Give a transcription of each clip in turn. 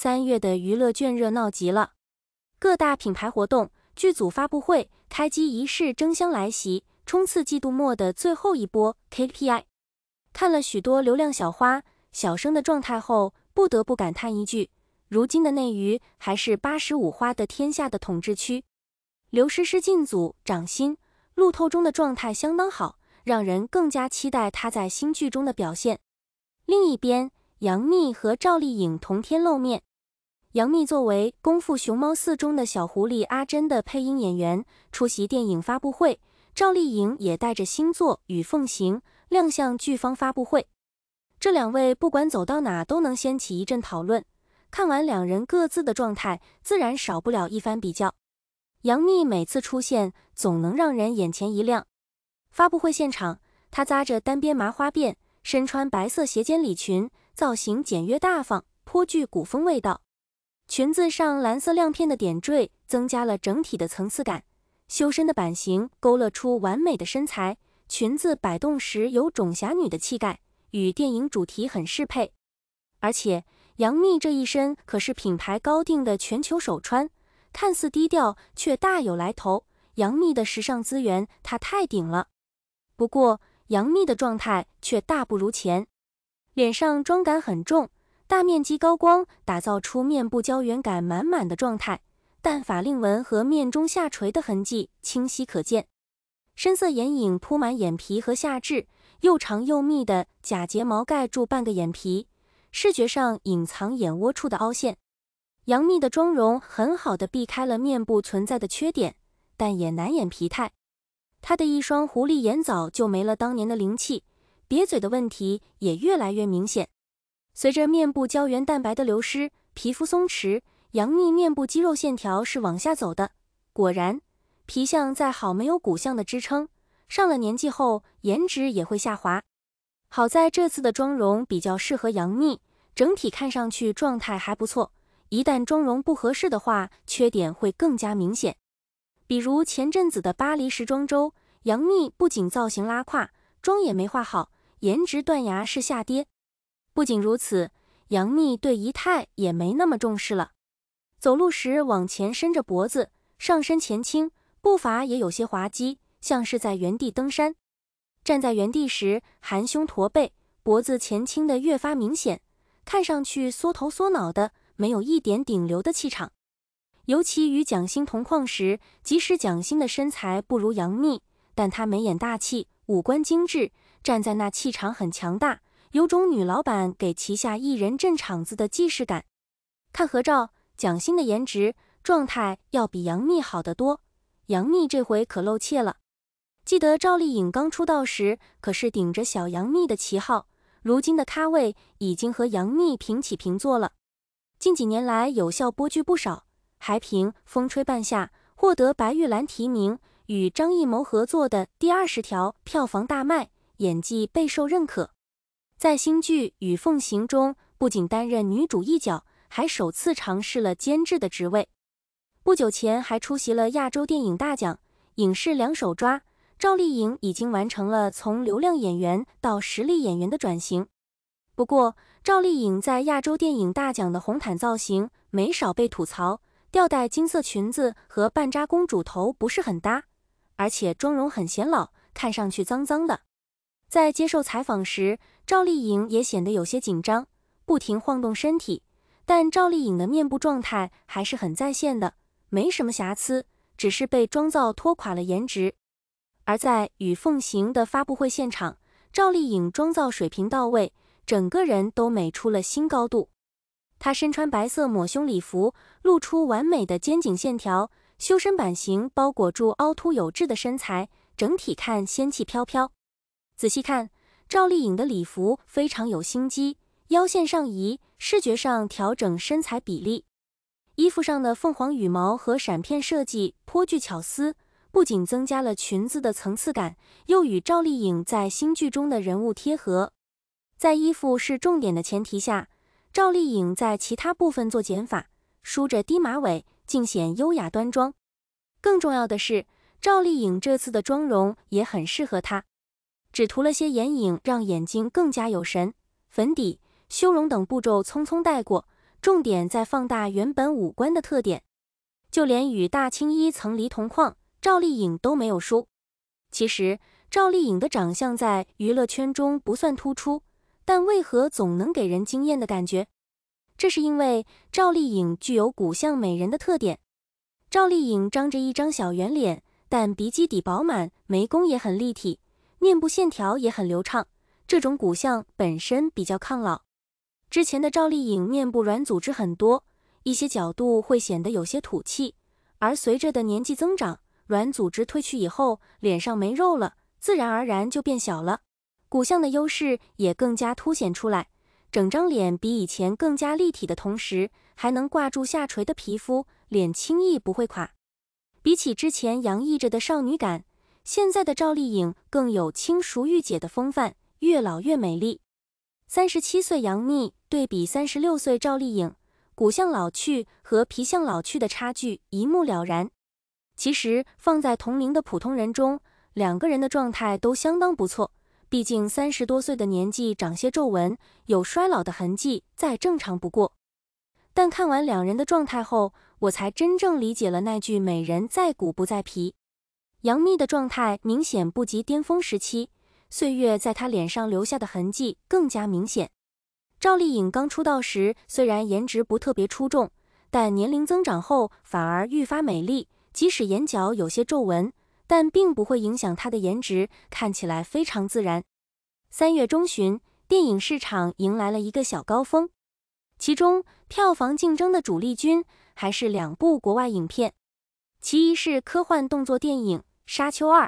三月的娱乐圈热闹极了，各大品牌活动、剧组发布会、开机仪式争相来袭，冲刺季度末的最后一波 KPI。看了许多流量小花、小生的状态后，不得不感叹一句：如今的内娱还是八十五花的天下的统治区。刘诗诗进组涨薪，路透中的状态相当好，让人更加期待她在新剧中的表现。另一边，杨幂和赵丽颖同天露面。杨幂作为《功夫熊猫四》中的小狐狸阿珍的配音演员出席电影发布会，赵丽颖也带着新作《与凤行》亮相剧方发布会。这两位不管走到哪都能掀起一阵讨论，看完两人各自的状态，自然少不了一番比较。杨幂每次出现总能让人眼前一亮，发布会现场她扎着单边麻花辫，身穿白色斜肩礼裙，造型简约大方，颇具古风味道。裙子上蓝色亮片的点缀，增加了整体的层次感。修身的版型勾勒出完美的身材，裙子摆动时有种侠女的气概，与电影主题很适配。而且，杨幂这一身可是品牌高定的全球首穿，看似低调却大有来头。杨幂的时尚资源，她太顶了。不过，杨幂的状态却大不如前，脸上妆感很重。大面积高光打造出面部胶原感满满的状态，但法令纹和面中下垂的痕迹清晰可见。深色眼影铺满眼皮和下至，又长又密的假睫毛盖住半个眼皮，视觉上隐藏眼窝处的凹陷。杨幂的妆容很好的避开了面部存在的缺点，但也难掩疲态。她的一双狐狸眼早就没了当年的灵气，瘪嘴的问题也越来越明显。随着面部胶原蛋白的流失，皮肤松弛。杨幂面部肌肉线条是往下走的。果然，皮相再好，没有骨相的支撑，上了年纪后颜值也会下滑。好在这次的妆容比较适合杨幂，整体看上去状态还不错。一旦妆容不合适的话，缺点会更加明显。比如前阵子的巴黎时装周，杨幂不仅造型拉胯，妆也没化好，颜值断崖式下跌。不仅如此，杨幂对仪态也没那么重视了。走路时往前伸着脖子，上身前倾，步伐也有些滑稽，像是在原地登山。站在原地时，含胸驼背，脖子前倾的越发明显，看上去缩头缩脑的，没有一点顶流的气场。尤其与蒋欣同框时，即使蒋欣的身材不如杨幂，但她眉眼大气，五官精致，站在那气场很强大。有种女老板给旗下艺人镇场子的既视感。看合照，蒋欣的颜值状态要比杨幂好得多。杨幂这回可露怯了。记得赵丽颖刚出道时，可是顶着小杨幂的旗号。如今的咖位已经和杨幂平起平坐了。近几年来，有效播剧不少，还凭《风吹半夏》获得白玉兰提名，与张艺谋合作的《第二十条》票房大卖，演技备受认可。在新剧《与凤行》中，不仅担任女主一角，还首次尝试了监制的职位。不久前还出席了亚洲电影大奖，影视两手抓。赵丽颖已经完成了从流量演员到实力演员的转型。不过，赵丽颖在亚洲电影大奖的红毯造型没少被吐槽：吊带金色裙子和半扎公主头不是很搭，而且妆容很显老，看上去脏脏的。在接受采访时，赵丽颖也显得有些紧张，不停晃动身体，但赵丽颖的面部状态还是很在线的，没什么瑕疵，只是被妆造拖垮了颜值。而在与凤行的发布会现场，赵丽颖妆造水平到位，整个人都美出了新高度。她身穿白色抹胸礼服，露出完美的肩颈线条，修身版型包裹住凹凸有致的身材，整体看仙气飘飘。仔细看。赵丽颖的礼服非常有心机，腰线上移，视觉上调整身材比例。衣服上的凤凰羽毛和闪片设计颇具巧思，不仅增加了裙子的层次感，又与赵丽颖在新剧中的人物贴合。在衣服是重点的前提下，赵丽颖在其他部分做减法，梳着低马尾，尽显优雅端庄。更重要的是，赵丽颖这次的妆容也很适合她。只涂了些眼影，让眼睛更加有神。粉底、修容等步骤匆匆带过，重点在放大原本五官的特点。就连与大青衣曾黎同框，赵丽颖都没有输。其实赵丽颖的长相在娱乐圈中不算突出，但为何总能给人惊艳的感觉？这是因为赵丽颖具有骨相美人的特点。赵丽颖张着一张小圆脸，但鼻基底饱满，眉弓也很立体。面部线条也很流畅，这种骨相本身比较抗老。之前的赵丽颖面部软组织很多，一些角度会显得有些土气。而随着的年纪增长，软组织褪去以后，脸上没肉了，自然而然就变小了。骨相的优势也更加凸显出来，整张脸比以前更加立体的同时，还能挂住下垂的皮肤，脸轻易不会垮。比起之前洋溢着的少女感。现在的赵丽颖更有轻熟御姐的风范，越老越美丽。三十七岁杨幂对比三十六岁赵丽颖，骨相老去和皮相老去的差距一目了然。其实放在同龄的普通人中，两个人的状态都相当不错。毕竟三十多岁的年纪长些皱纹，有衰老的痕迹再正常不过。但看完两人的状态后，我才真正理解了那句“美人，在骨不在皮”。杨幂的状态明显不及巅峰时期，岁月在她脸上留下的痕迹更加明显。赵丽颖刚出道时虽然颜值不特别出众，但年龄增长后反而愈发美丽，即使眼角有些皱纹，但并不会影响她的颜值，看起来非常自然。三月中旬，电影市场迎来了一个小高峰，其中票房竞争的主力军还是两部国外影片，其一是科幻动作电影。《沙丘二》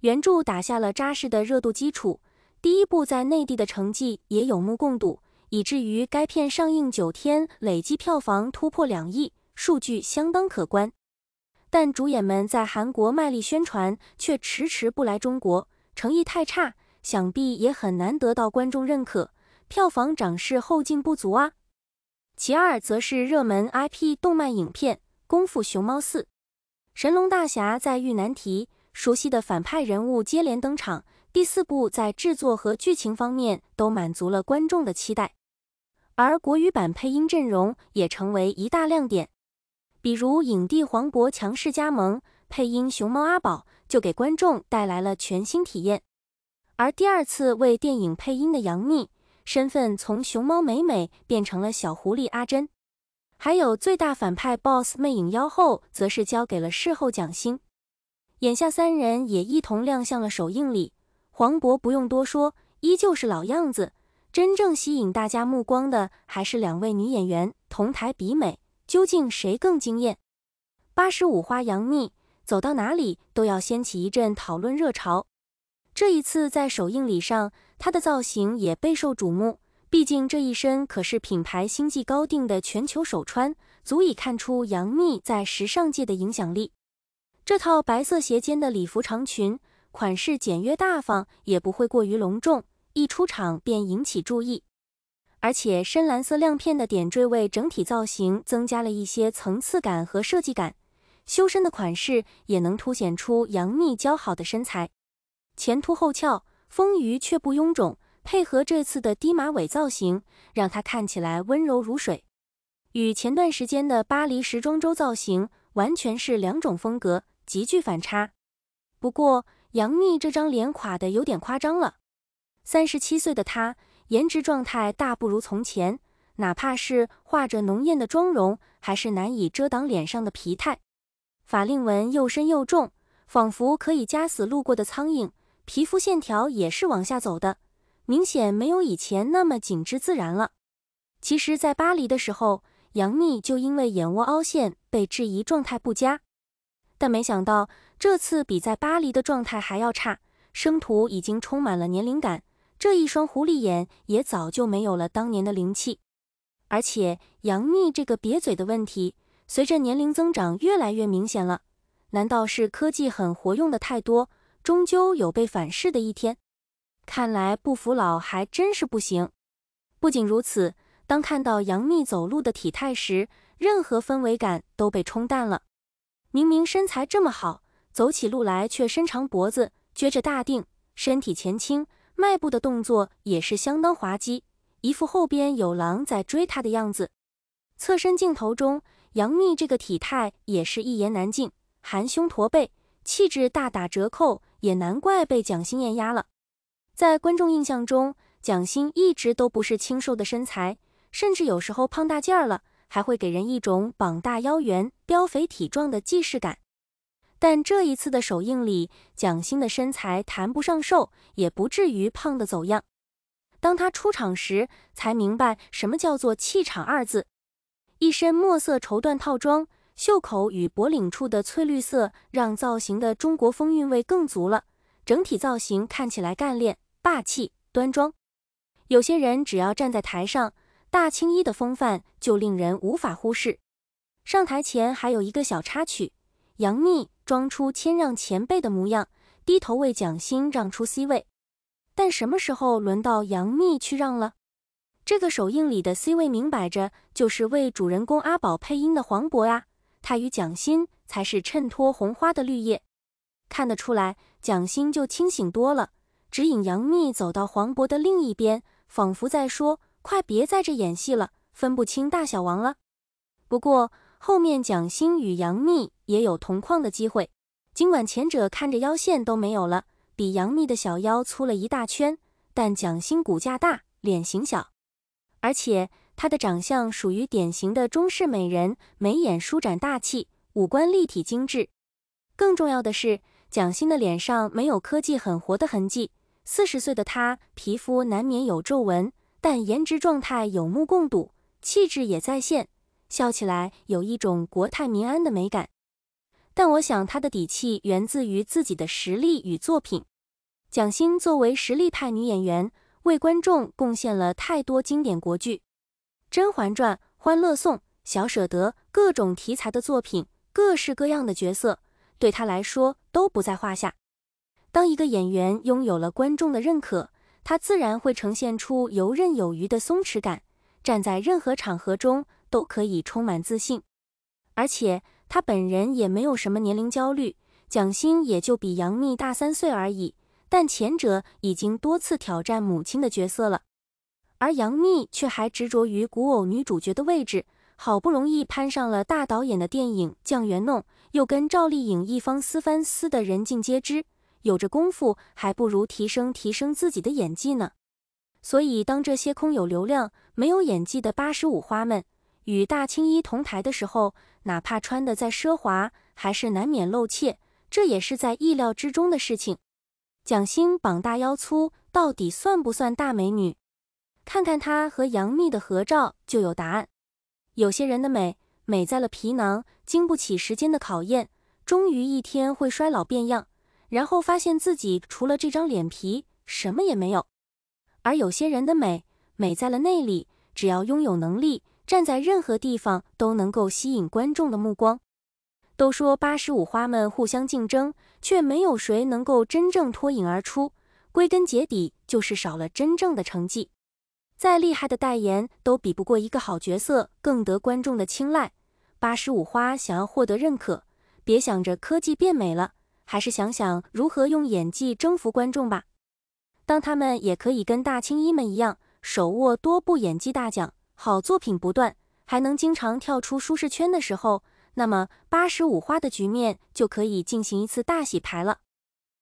原著打下了扎实的热度基础，第一部在内地的成绩也有目共睹，以至于该片上映九天累计票房突破两亿，数据相当可观。但主演们在韩国卖力宣传，却迟迟不来中国，诚意太差，想必也很难得到观众认可，票房涨势后劲不足啊。其二，则是热门 IP 动漫影片《功夫熊猫四》。神龙大侠在遇难题，熟悉的反派人物接连登场。第四部在制作和剧情方面都满足了观众的期待，而国语版配音阵容也成为一大亮点。比如影帝黄渤强势加盟配音熊猫阿宝，就给观众带来了全新体验。而第二次为电影配音的杨幂，身份从熊猫美美变成了小狐狸阿珍。还有最大反派 BOSS 魅影妖后，则是交给了事后蒋欣。眼下三人也一同亮相了首映礼。黄渤不用多说，依旧是老样子。真正吸引大家目光的，还是两位女演员同台比美，究竟谁更惊艳？八十五花杨幂走到哪里都要掀起一阵讨论热潮。这一次在首映礼上，她的造型也备受瞩目。毕竟这一身可是品牌星际高定的全球首穿，足以看出杨幂在时尚界的影响力。这套白色斜肩的礼服长裙，款式简约大方，也不会过于隆重，一出场便引起注意。而且深蓝色亮片的点缀为整体造型增加了一些层次感和设计感。修身的款式也能凸显出杨幂姣好的身材，前凸后翘，丰腴却不臃肿。配合这次的低马尾造型，让她看起来温柔如水，与前段时间的巴黎时装周造型完全是两种风格，极具反差。不过，杨幂这张脸垮的有点夸张了。三十七岁的她，颜值状态大不如从前，哪怕是画着浓艳的妆容，还是难以遮挡脸上的疲态。法令纹又深又重，仿佛可以夹死路过的苍蝇，皮肤线条也是往下走的。明显没有以前那么紧致自然了。其实，在巴黎的时候，杨幂就因为眼窝凹陷被质疑状态不佳，但没想到这次比在巴黎的状态还要差。生图已经充满了年龄感，这一双狐狸眼也早就没有了当年的灵气。而且，杨幂这个瘪嘴的问题，随着年龄增长越来越明显了。难道是科技很活用的太多，终究有被反噬的一天？看来不服老还真是不行。不仅如此，当看到杨幂走路的体态时，任何氛围感都被冲淡了。明明身材这么好，走起路来却伸长脖子、撅着大腚、身体前倾，迈步的动作也是相当滑稽，一副后边有狼在追她的样子。侧身镜头中，杨幂这个体态也是一言难尽，含胸驼背，气质大打折扣，也难怪被蒋欣艳压了。在观众印象中，蒋欣一直都不是清瘦的身材，甚至有时候胖大劲儿了，还会给人一种膀大腰圆、膘肥体壮的既视感。但这一次的首映里，蒋欣的身材谈不上瘦，也不至于胖的走样。当他出场时，才明白什么叫做气场二字。一身墨色绸缎套装，袖口与脖领处的翠绿色，让造型的中国风韵味更足了。整体造型看起来干练。霸气端庄，有些人只要站在台上，大青衣的风范就令人无法忽视。上台前还有一个小插曲，杨幂装出谦让前辈的模样，低头为蒋欣让出 C 位。但什么时候轮到杨幂去让了？这个首映里的 C 位明摆着就是为主人公阿宝配音的黄渤啊，他与蒋欣才是衬托红花的绿叶。看得出来，蒋欣就清醒多了。指引杨幂走到黄渤的另一边，仿佛在说：“快别在这演戏了，分不清大小王了。”不过后面蒋欣与杨幂也有同框的机会，尽管前者看着腰线都没有了，比杨幂的小腰粗了一大圈，但蒋欣骨架大，脸型小，而且她的长相属于典型的中式美人，眉眼舒展大气，五官立体精致。更重要的是，蒋欣的脸上没有科技狠活的痕迹。四十岁的她，皮肤难免有皱纹，但颜值状态有目共睹，气质也在线，笑起来有一种国泰民安的美感。但我想，她的底气源自于自己的实力与作品。蒋欣作为实力派女演员，为观众贡献了太多经典国剧，《甄嬛传》《欢乐颂》《小舍得》各种题材的作品，各式各样的角色，对她来说都不在话下。当一个演员拥有了观众的认可，他自然会呈现出游刃有余的松弛感，站在任何场合中都可以充满自信。而且他本人也没有什么年龄焦虑，蒋欣也就比杨幂大三岁而已，但前者已经多次挑战母亲的角色了，而杨幂却还执着于古偶女主角的位置，好不容易攀上了大导演的电影《将原弄》，又跟赵丽颖一方撕翻撕的，人尽皆知。有着功夫，还不如提升提升自己的演技呢。所以，当这些空有流量没有演技的八十五花们与大青衣同台的时候，哪怕穿的再奢华，还是难免露怯。这也是在意料之中的事情。蒋欣膀大腰粗，到底算不算大美女？看看她和杨幂的合照就有答案。有些人的美，美在了皮囊，经不起时间的考验，终于一天会衰老变样。然后发现自己除了这张脸皮，什么也没有。而有些人的美，美在了内里，只要拥有能力，站在任何地方都能够吸引观众的目光。都说八十五花们互相竞争，却没有谁能够真正脱颖而出。归根结底，就是少了真正的成绩。再厉害的代言，都比不过一个好角色更得观众的青睐。八十五花想要获得认可，别想着科技变美了。还是想想如何用演技征服观众吧。当他们也可以跟大青衣们一样，手握多部演技大奖，好作品不断，还能经常跳出舒适圈的时候，那么八十五花的局面就可以进行一次大洗牌了。